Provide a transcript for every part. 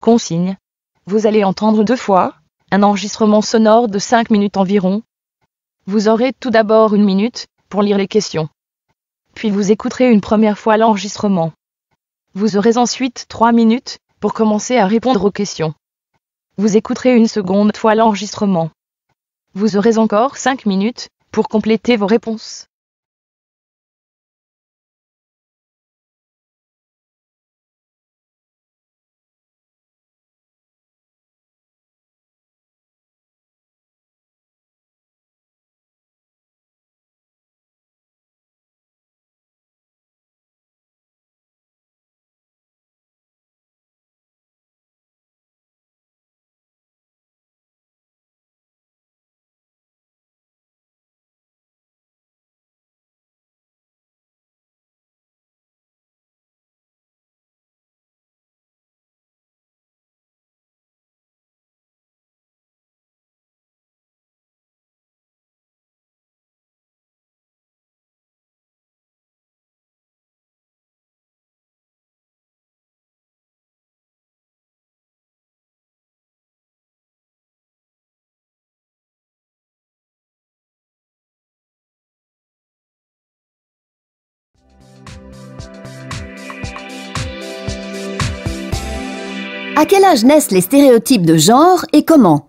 Consigne. Vous allez entendre deux fois un enregistrement sonore de 5 minutes environ. Vous aurez tout d'abord une minute pour lire les questions. Puis vous écouterez une première fois l'enregistrement. Vous aurez ensuite 3 minutes pour commencer à répondre aux questions. Vous écouterez une seconde fois l'enregistrement. Vous aurez encore cinq minutes pour compléter vos réponses. À quel âge naissent les stéréotypes de genre et comment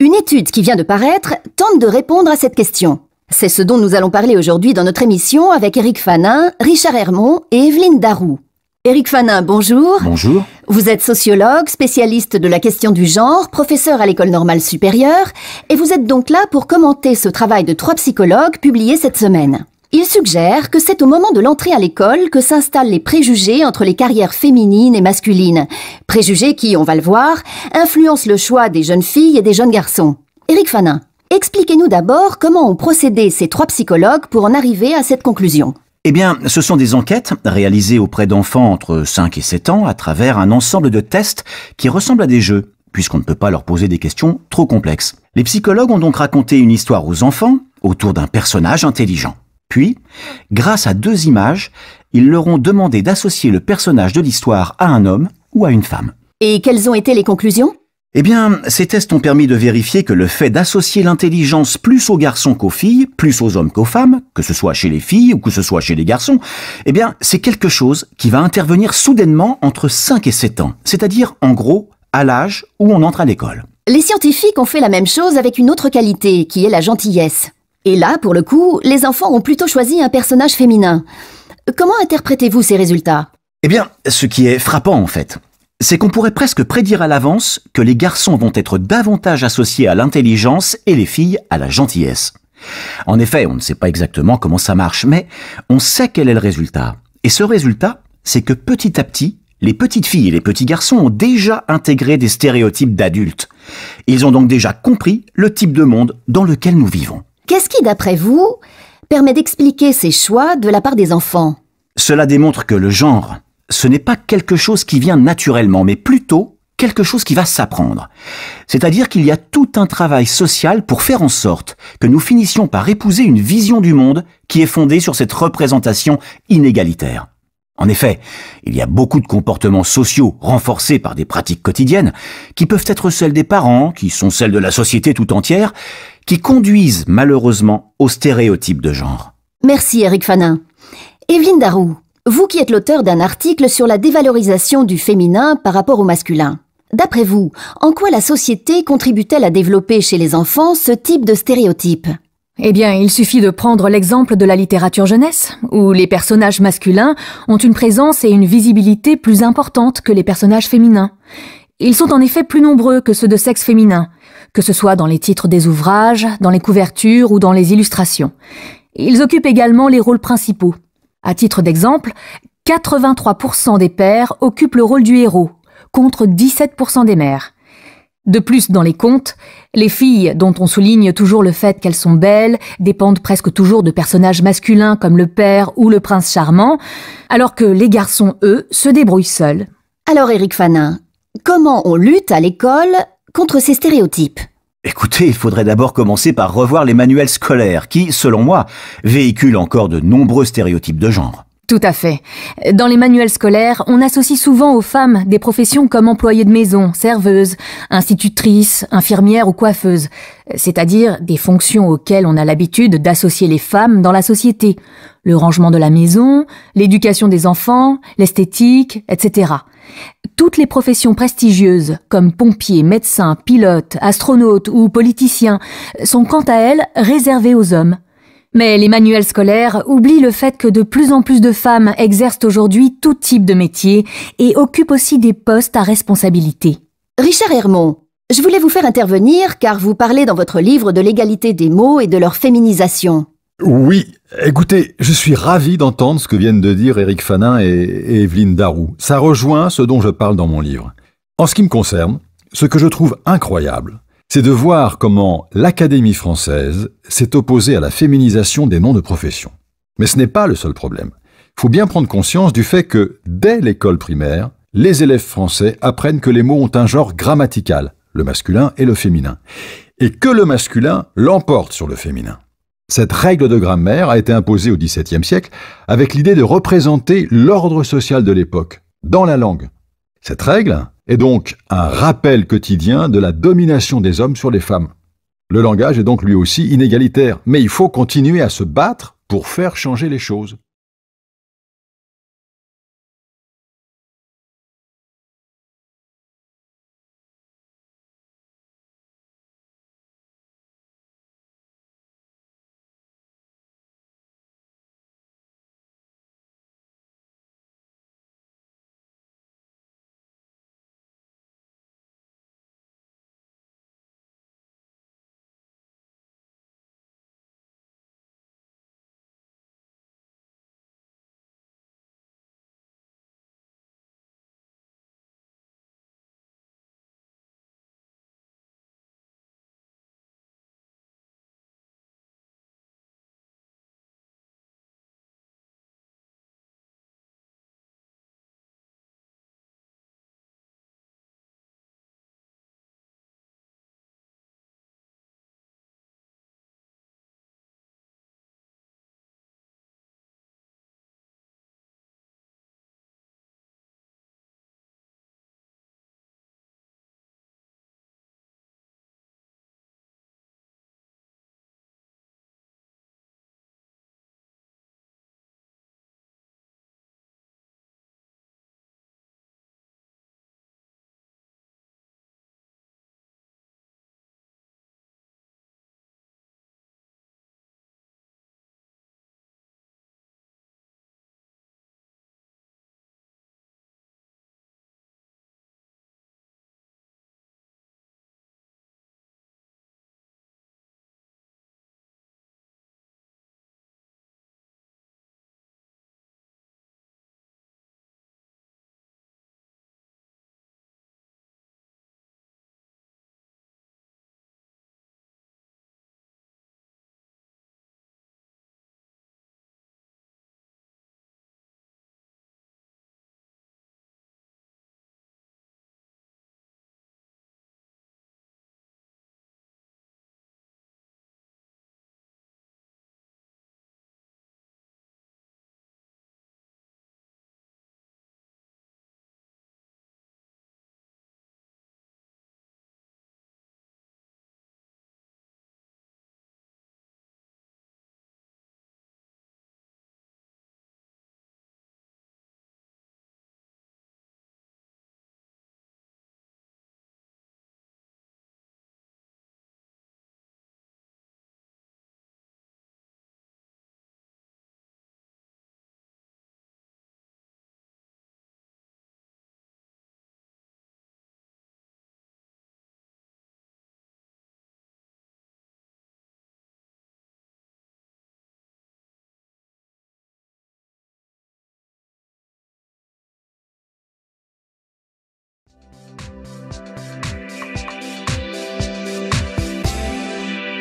Une étude qui vient de paraître tente de répondre à cette question. C'est ce dont nous allons parler aujourd'hui dans notre émission avec Éric Fanin, Richard Hermont et Evelyne Darou. Éric Fanin, bonjour. Bonjour. Vous êtes sociologue, spécialiste de la question du genre, professeur à l'école normale supérieure, et vous êtes donc là pour commenter ce travail de trois psychologues publié cette semaine. Il suggère que c'est au moment de l'entrée à l'école que s'installent les préjugés entre les carrières féminines et masculines, préjugés qui, on va le voir, influencent le choix des jeunes filles et des jeunes garçons. Éric Fanin, expliquez-nous d'abord comment ont procédé ces trois psychologues pour en arriver à cette conclusion. Eh bien, ce sont des enquêtes réalisées auprès d'enfants entre 5 et 7 ans à travers un ensemble de tests qui ressemblent à des jeux, puisqu'on ne peut pas leur poser des questions trop complexes. Les psychologues ont donc raconté une histoire aux enfants autour d'un personnage intelligent. Puis, grâce à deux images, ils leur ont demandé d'associer le personnage de l'histoire à un homme ou à une femme. Et quelles ont été les conclusions Eh bien, ces tests ont permis de vérifier que le fait d'associer l'intelligence plus aux garçons qu'aux filles, plus aux hommes qu'aux femmes, que ce soit chez les filles ou que ce soit chez les garçons, eh bien, c'est quelque chose qui va intervenir soudainement entre 5 et 7 ans, c'est-à-dire en gros à l'âge où on entre à l'école. Les scientifiques ont fait la même chose avec une autre qualité, qui est la gentillesse. Et là, pour le coup, les enfants ont plutôt choisi un personnage féminin. Comment interprétez-vous ces résultats Eh bien, ce qui est frappant en fait, c'est qu'on pourrait presque prédire à l'avance que les garçons vont être davantage associés à l'intelligence et les filles à la gentillesse. En effet, on ne sait pas exactement comment ça marche, mais on sait quel est le résultat. Et ce résultat, c'est que petit à petit, les petites filles et les petits garçons ont déjà intégré des stéréotypes d'adultes. Ils ont donc déjà compris le type de monde dans lequel nous vivons. Qu'est-ce qui, d'après vous, permet d'expliquer ces choix de la part des enfants Cela démontre que le genre, ce n'est pas quelque chose qui vient naturellement, mais plutôt quelque chose qui va s'apprendre. C'est-à-dire qu'il y a tout un travail social pour faire en sorte que nous finissions par épouser une vision du monde qui est fondée sur cette représentation inégalitaire. En effet, il y a beaucoup de comportements sociaux renforcés par des pratiques quotidiennes qui peuvent être celles des parents, qui sont celles de la société tout entière, qui conduisent malheureusement aux stéréotypes de genre. Merci Eric Fanin. Evelyne Darou, vous qui êtes l'auteur d'un article sur la dévalorisation du féminin par rapport au masculin. D'après vous, en quoi la société contribue-t-elle à développer chez les enfants ce type de stéréotype eh bien, il suffit de prendre l'exemple de la littérature jeunesse, où les personnages masculins ont une présence et une visibilité plus importantes que les personnages féminins. Ils sont en effet plus nombreux que ceux de sexe féminin, que ce soit dans les titres des ouvrages, dans les couvertures ou dans les illustrations. Ils occupent également les rôles principaux. À titre d'exemple, 83% des pères occupent le rôle du héros, contre 17% des mères. De plus, dans les contes, les filles, dont on souligne toujours le fait qu'elles sont belles, dépendent presque toujours de personnages masculins comme le père ou le prince charmant, alors que les garçons, eux, se débrouillent seuls. Alors Éric Fanin, Comment on lutte à l'école contre ces stéréotypes Écoutez, il faudrait d'abord commencer par revoir les manuels scolaires qui, selon moi, véhiculent encore de nombreux stéréotypes de genre. Tout à fait. Dans les manuels scolaires, on associe souvent aux femmes des professions comme employées de maison, serveuse, institutrice, infirmière ou coiffeuse, c'est-à-dire des fonctions auxquelles on a l'habitude d'associer les femmes dans la société, le rangement de la maison, l'éducation des enfants, l'esthétique, etc. Toutes les professions prestigieuses, comme pompiers, médecins, pilotes, astronautes ou politiciens, sont quant à elles réservées aux hommes. Mais les manuels scolaires oublient le fait que de plus en plus de femmes exercent aujourd'hui tout type de métier et occupent aussi des postes à responsabilité. Richard Hermont, je voulais vous faire intervenir car vous parlez dans votre livre de l'égalité des mots et de leur féminisation. Oui, écoutez, je suis ravi d'entendre ce que viennent de dire Éric Fanin et, et Evelyne Darou. Ça rejoint ce dont je parle dans mon livre. En ce qui me concerne, ce que je trouve incroyable, c'est de voir comment l'Académie française s'est opposée à la féminisation des noms de profession. Mais ce n'est pas le seul problème. Il faut bien prendre conscience du fait que, dès l'école primaire, les élèves français apprennent que les mots ont un genre grammatical, le masculin et le féminin, et que le masculin l'emporte sur le féminin. Cette règle de grammaire a été imposée au XVIIe siècle avec l'idée de représenter l'ordre social de l'époque, dans la langue. Cette règle, est donc un rappel quotidien de la domination des hommes sur les femmes. Le langage est donc lui aussi inégalitaire, mais il faut continuer à se battre pour faire changer les choses.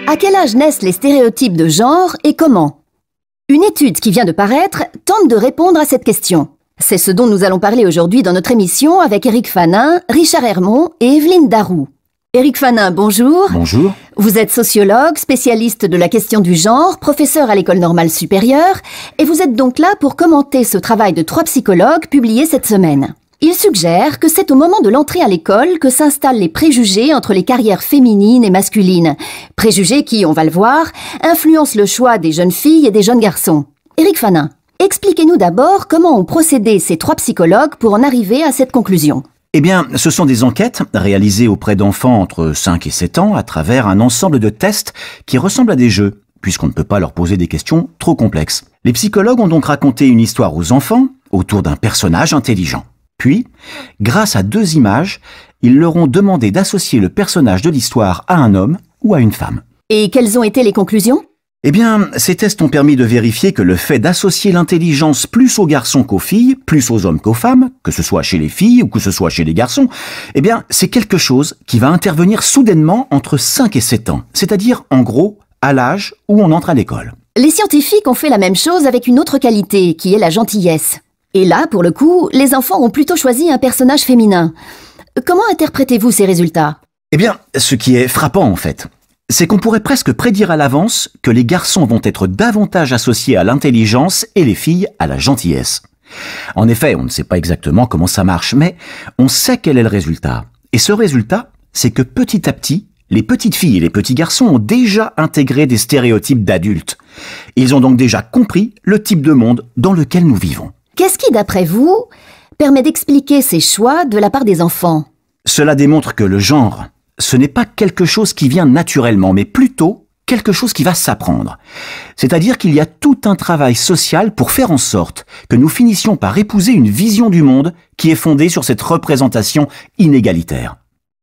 À quel âge naissent les stéréotypes de genre et comment Une étude qui vient de paraître tente de répondre à cette question. C'est ce dont nous allons parler aujourd'hui dans notre émission avec Éric Fanin, Richard Hermont et Evelyne Darou. Éric Fanin, bonjour. Bonjour. Vous êtes sociologue, spécialiste de la question du genre, professeur à l'école normale supérieure, et vous êtes donc là pour commenter ce travail de trois psychologues publié cette semaine. Il suggère que c'est au moment de l'entrée à l'école que s'installent les préjugés entre les carrières féminines et masculines, préjugés qui, on va le voir, influencent le choix des jeunes filles et des jeunes garçons. Éric Fanin, expliquez-nous d'abord comment ont procédé ces trois psychologues pour en arriver à cette conclusion. Eh bien, ce sont des enquêtes réalisées auprès d'enfants entre 5 et 7 ans à travers un ensemble de tests qui ressemblent à des jeux, puisqu'on ne peut pas leur poser des questions trop complexes. Les psychologues ont donc raconté une histoire aux enfants autour d'un personnage intelligent. Puis, grâce à deux images, ils leur ont demandé d'associer le personnage de l'histoire à un homme ou à une femme. Et quelles ont été les conclusions Eh bien, ces tests ont permis de vérifier que le fait d'associer l'intelligence plus aux garçons qu'aux filles, plus aux hommes qu'aux femmes, que ce soit chez les filles ou que ce soit chez les garçons, eh bien, c'est quelque chose qui va intervenir soudainement entre 5 et 7 ans, c'est-à-dire, en gros, à l'âge où on entre à l'école. Les scientifiques ont fait la même chose avec une autre qualité, qui est la gentillesse. Et là, pour le coup, les enfants ont plutôt choisi un personnage féminin. Comment interprétez-vous ces résultats Eh bien, ce qui est frappant en fait, c'est qu'on pourrait presque prédire à l'avance que les garçons vont être davantage associés à l'intelligence et les filles à la gentillesse. En effet, on ne sait pas exactement comment ça marche, mais on sait quel est le résultat. Et ce résultat, c'est que petit à petit, les petites filles et les petits garçons ont déjà intégré des stéréotypes d'adultes. Ils ont donc déjà compris le type de monde dans lequel nous vivons. Qu'est-ce qui, d'après vous, permet d'expliquer ces choix de la part des enfants Cela démontre que le genre, ce n'est pas quelque chose qui vient naturellement, mais plutôt quelque chose qui va s'apprendre. C'est-à-dire qu'il y a tout un travail social pour faire en sorte que nous finissions par épouser une vision du monde qui est fondée sur cette représentation inégalitaire.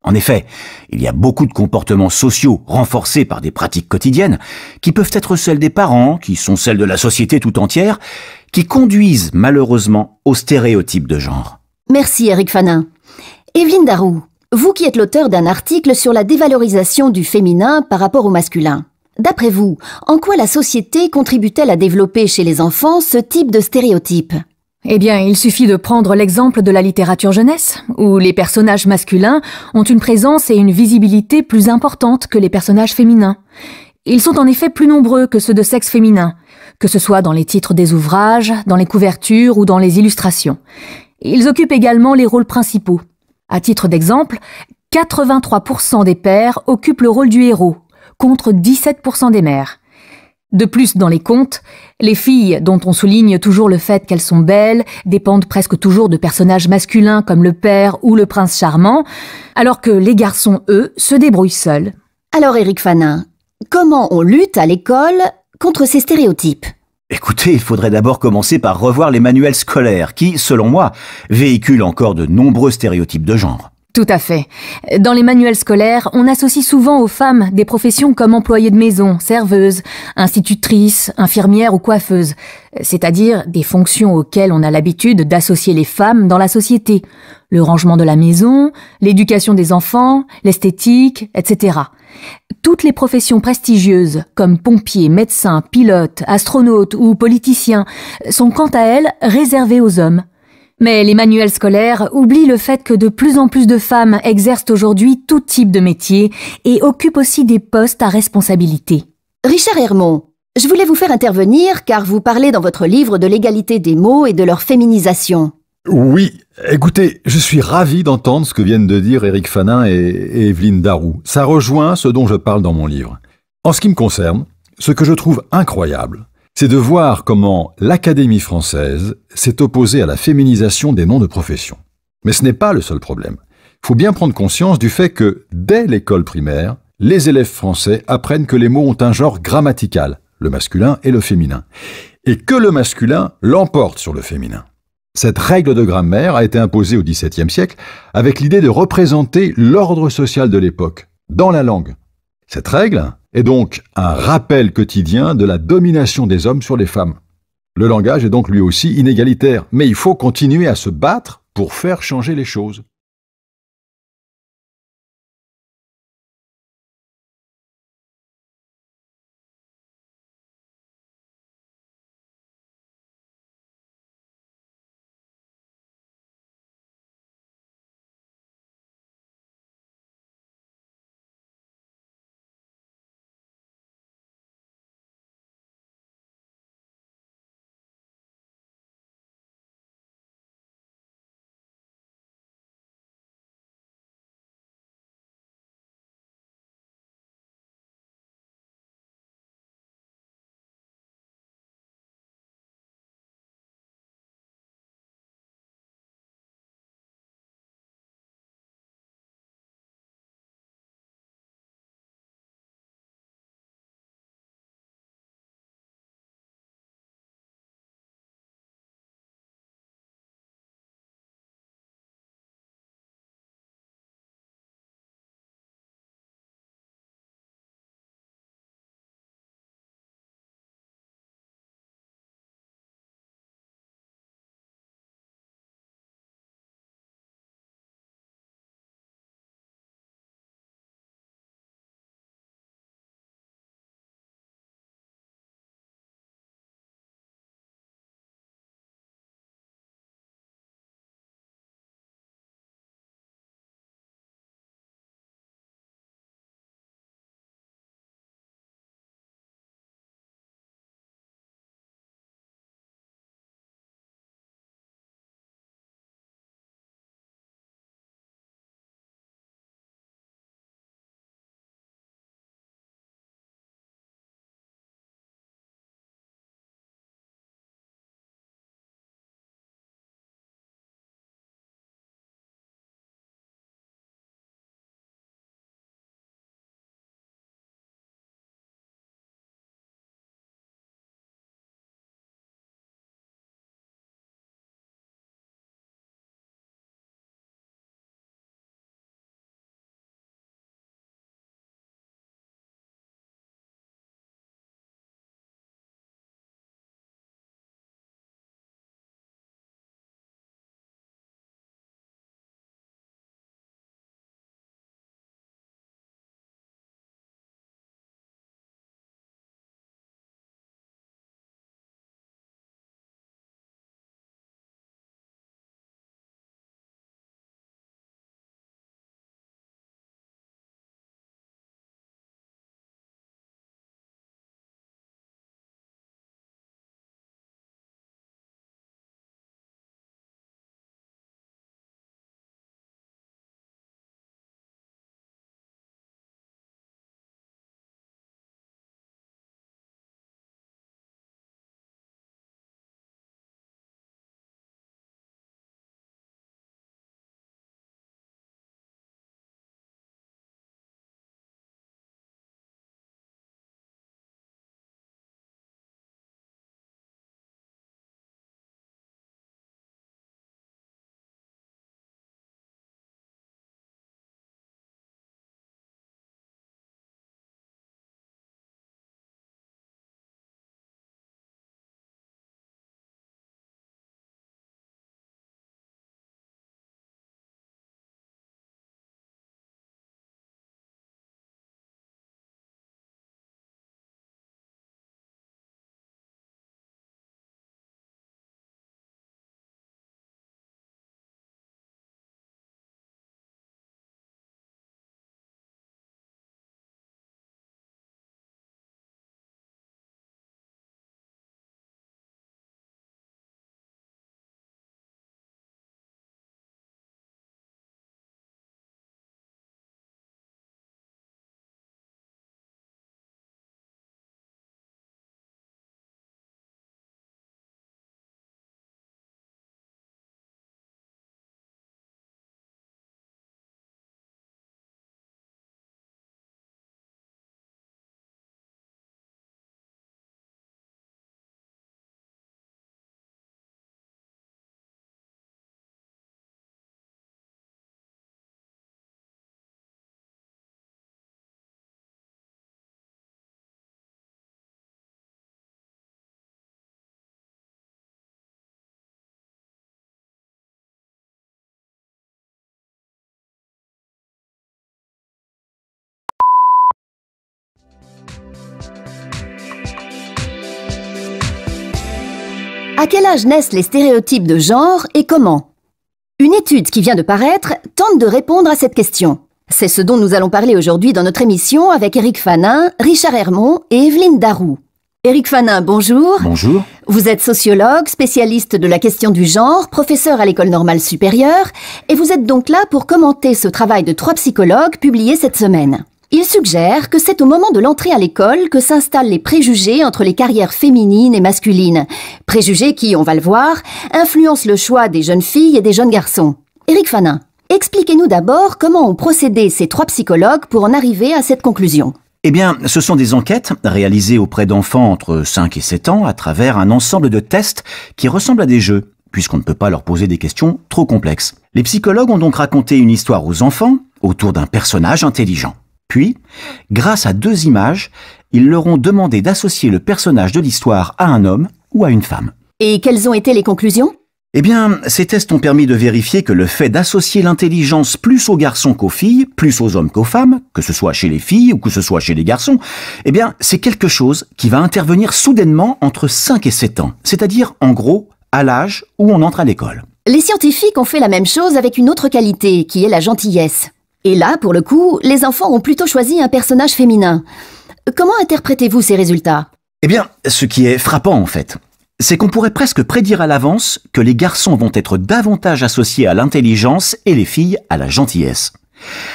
En effet, il y a beaucoup de comportements sociaux renforcés par des pratiques quotidiennes, qui peuvent être celles des parents, qui sont celles de la société tout entière, qui conduisent malheureusement aux stéréotypes de genre. Merci Eric Fanin. Evelyne Darou, vous qui êtes l'auteur d'un article sur la dévalorisation du féminin par rapport au masculin. D'après vous, en quoi la société contribue-t-elle à développer chez les enfants ce type de stéréotypes eh bien, il suffit de prendre l'exemple de la littérature jeunesse, où les personnages masculins ont une présence et une visibilité plus importantes que les personnages féminins. Ils sont en effet plus nombreux que ceux de sexe féminin, que ce soit dans les titres des ouvrages, dans les couvertures ou dans les illustrations. Ils occupent également les rôles principaux. À titre d'exemple, 83% des pères occupent le rôle du héros, contre 17% des mères. De plus, dans les contes, les filles, dont on souligne toujours le fait qu'elles sont belles, dépendent presque toujours de personnages masculins comme le père ou le prince charmant, alors que les garçons, eux, se débrouillent seuls. Alors Éric Fanin, comment on lutte à l'école contre ces stéréotypes Écoutez, il faudrait d'abord commencer par revoir les manuels scolaires qui, selon moi, véhiculent encore de nombreux stéréotypes de genre. Tout à fait. Dans les manuels scolaires, on associe souvent aux femmes des professions comme employées de maison, serveuse, institutrice, infirmière ou coiffeuse, c'est-à-dire des fonctions auxquelles on a l'habitude d'associer les femmes dans la société, le rangement de la maison, l'éducation des enfants, l'esthétique, etc. Toutes les professions prestigieuses, comme pompiers, médecins, pilotes, astronautes ou politiciens, sont quant à elles réservées aux hommes. Mais les manuels scolaires oublient le fait que de plus en plus de femmes exercent aujourd'hui tout type de métier et occupent aussi des postes à responsabilité. Richard Hermont, je voulais vous faire intervenir car vous parlez dans votre livre de l'égalité des mots et de leur féminisation. Oui, écoutez, je suis ravi d'entendre ce que viennent de dire Éric Fanin et, et Evelyne Darou. Ça rejoint ce dont je parle dans mon livre. En ce qui me concerne, ce que je trouve incroyable, c'est de voir comment l'Académie française s'est opposée à la féminisation des noms de profession. Mais ce n'est pas le seul problème. Il faut bien prendre conscience du fait que, dès l'école primaire, les élèves français apprennent que les mots ont un genre grammatical, le masculin et le féminin, et que le masculin l'emporte sur le féminin. Cette règle de grammaire a été imposée au XVIIe siècle avec l'idée de représenter l'ordre social de l'époque, dans la langue. Cette règle, est donc un rappel quotidien de la domination des hommes sur les femmes. Le langage est donc lui aussi inégalitaire, mais il faut continuer à se battre pour faire changer les choses. À quel âge naissent les stéréotypes de genre et comment Une étude qui vient de paraître tente de répondre à cette question. C'est ce dont nous allons parler aujourd'hui dans notre émission avec Eric Fanin, Richard Hermont et Evelyne Darou. Éric Fanin, bonjour. Bonjour. Vous êtes sociologue, spécialiste de la question du genre, professeur à l'école normale supérieure, et vous êtes donc là pour commenter ce travail de trois psychologues publié cette semaine. Il suggère que c'est au moment de l'entrée à l'école que s'installent les préjugés entre les carrières féminines et masculines, préjugés qui, on va le voir, influencent le choix des jeunes filles et des jeunes garçons. Éric Fanin, expliquez-nous d'abord comment ont procédé ces trois psychologues pour en arriver à cette conclusion. Eh bien, ce sont des enquêtes réalisées auprès d'enfants entre 5 et 7 ans à travers un ensemble de tests qui ressemblent à des jeux, puisqu'on ne peut pas leur poser des questions trop complexes. Les psychologues ont donc raconté une histoire aux enfants autour d'un personnage intelligent. Puis, grâce à deux images, ils leur ont demandé d'associer le personnage de l'histoire à un homme ou à une femme. Et quelles ont été les conclusions Eh bien, ces tests ont permis de vérifier que le fait d'associer l'intelligence plus aux garçons qu'aux filles, plus aux hommes qu'aux femmes, que ce soit chez les filles ou que ce soit chez les garçons, eh bien, c'est quelque chose qui va intervenir soudainement entre 5 et 7 ans, c'est-à-dire en gros à l'âge où on entre à l'école. Les scientifiques ont fait la même chose avec une autre qualité, qui est la gentillesse. Et là, pour le coup, les enfants ont plutôt choisi un personnage féminin. Comment interprétez-vous ces résultats Eh bien, ce qui est frappant en fait, c'est qu'on pourrait presque prédire à l'avance que les garçons vont être davantage associés à l'intelligence et les filles à la gentillesse.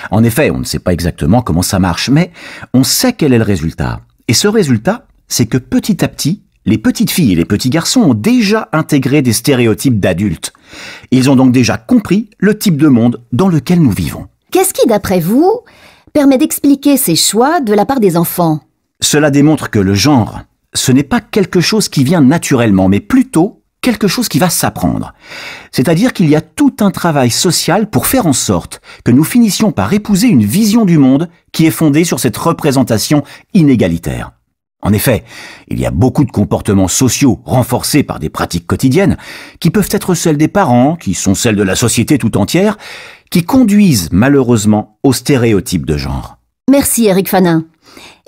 En effet, on ne sait pas exactement comment ça marche, mais on sait quel est le résultat. Et ce résultat, c'est que petit à petit, les petites filles et les petits garçons ont déjà intégré des stéréotypes d'adultes. Ils ont donc déjà compris le type de monde dans lequel nous vivons. Qu'est-ce qui, d'après vous, permet d'expliquer ces choix de la part des enfants Cela démontre que le genre, ce n'est pas quelque chose qui vient naturellement, mais plutôt quelque chose qui va s'apprendre. C'est-à-dire qu'il y a tout un travail social pour faire en sorte que nous finissions par épouser une vision du monde qui est fondée sur cette représentation inégalitaire. En effet, il y a beaucoup de comportements sociaux renforcés par des pratiques quotidiennes, qui peuvent être celles des parents, qui sont celles de la société tout entière, qui conduisent malheureusement aux stéréotypes de genre. Merci Eric Fanin.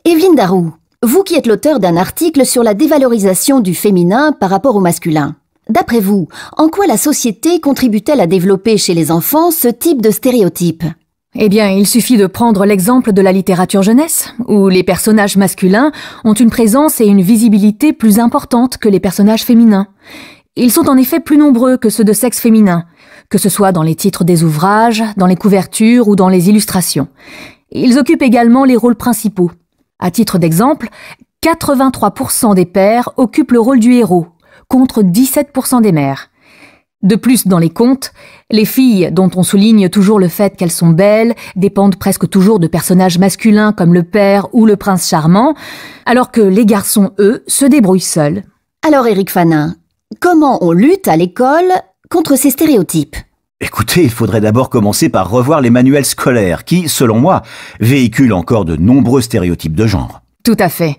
Evelyne Darou, vous qui êtes l'auteur d'un article sur la dévalorisation du féminin par rapport au masculin. D'après vous, en quoi la société contribue-t-elle à développer chez les enfants ce type de stéréotypes eh bien, il suffit de prendre l'exemple de la littérature jeunesse, où les personnages masculins ont une présence et une visibilité plus importantes que les personnages féminins. Ils sont en effet plus nombreux que ceux de sexe féminin, que ce soit dans les titres des ouvrages, dans les couvertures ou dans les illustrations. Ils occupent également les rôles principaux. À titre d'exemple, 83% des pères occupent le rôle du héros, contre 17% des mères. De plus, dans les contes, les filles, dont on souligne toujours le fait qu'elles sont belles, dépendent presque toujours de personnages masculins comme le père ou le prince charmant, alors que les garçons, eux, se débrouillent seuls. Alors Éric Fanin, comment on lutte à l'école contre ces stéréotypes Écoutez, il faudrait d'abord commencer par revoir les manuels scolaires qui, selon moi, véhiculent encore de nombreux stéréotypes de genre. Tout à fait.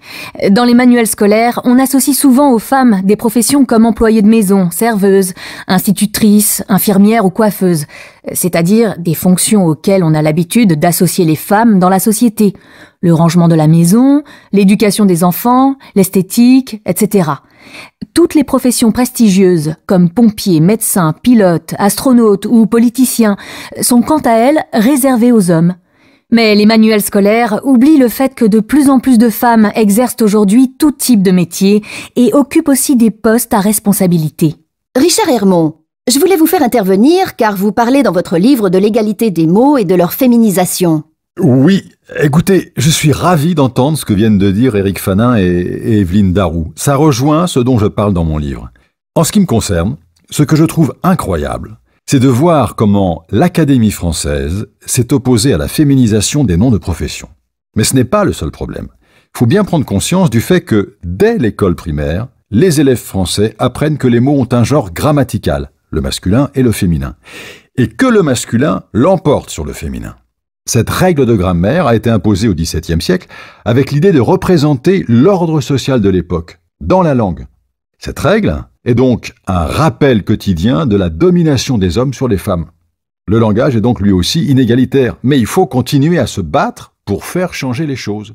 Dans les manuels scolaires, on associe souvent aux femmes des professions comme employées de maison, serveuse, institutrice, infirmière ou coiffeuse, c'est-à-dire des fonctions auxquelles on a l'habitude d'associer les femmes dans la société, le rangement de la maison, l'éducation des enfants, l'esthétique, etc. Toutes les professions prestigieuses, comme pompiers, médecins, pilotes, astronautes ou politiciens, sont quant à elles réservées aux hommes. Mais les manuels scolaires oublient le fait que de plus en plus de femmes exercent aujourd'hui tout type de métier et occupent aussi des postes à responsabilité. Richard Hermont, je voulais vous faire intervenir car vous parlez dans votre livre de l'égalité des mots et de leur féminisation. Oui, écoutez, je suis ravi d'entendre ce que viennent de dire Éric Fanin et, et Evelyne Darou. Ça rejoint ce dont je parle dans mon livre. En ce qui me concerne, ce que je trouve incroyable, c'est de voir comment l'Académie française s'est opposée à la féminisation des noms de profession. Mais ce n'est pas le seul problème. Il faut bien prendre conscience du fait que, dès l'école primaire, les élèves français apprennent que les mots ont un genre grammatical, le masculin et le féminin, et que le masculin l'emporte sur le féminin. Cette règle de grammaire a été imposée au XVIIe siècle avec l'idée de représenter l'ordre social de l'époque, dans la langue, cette règle est donc un rappel quotidien de la domination des hommes sur les femmes. Le langage est donc lui aussi inégalitaire, mais il faut continuer à se battre pour faire changer les choses.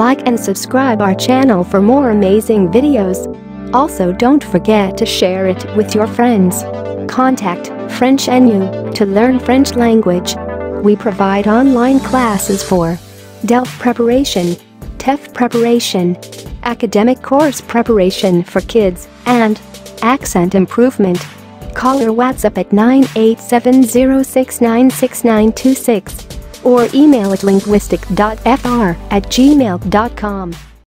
like and subscribe our channel for more amazing videos. Also don't forget to share it with your friends. Contact French NU to learn French language. We provide online classes for DELF preparation, TEF preparation, academic course preparation for kids, and accent improvement. Call or WhatsApp at 9870696926 or email at linguistic.fr at gmail.com.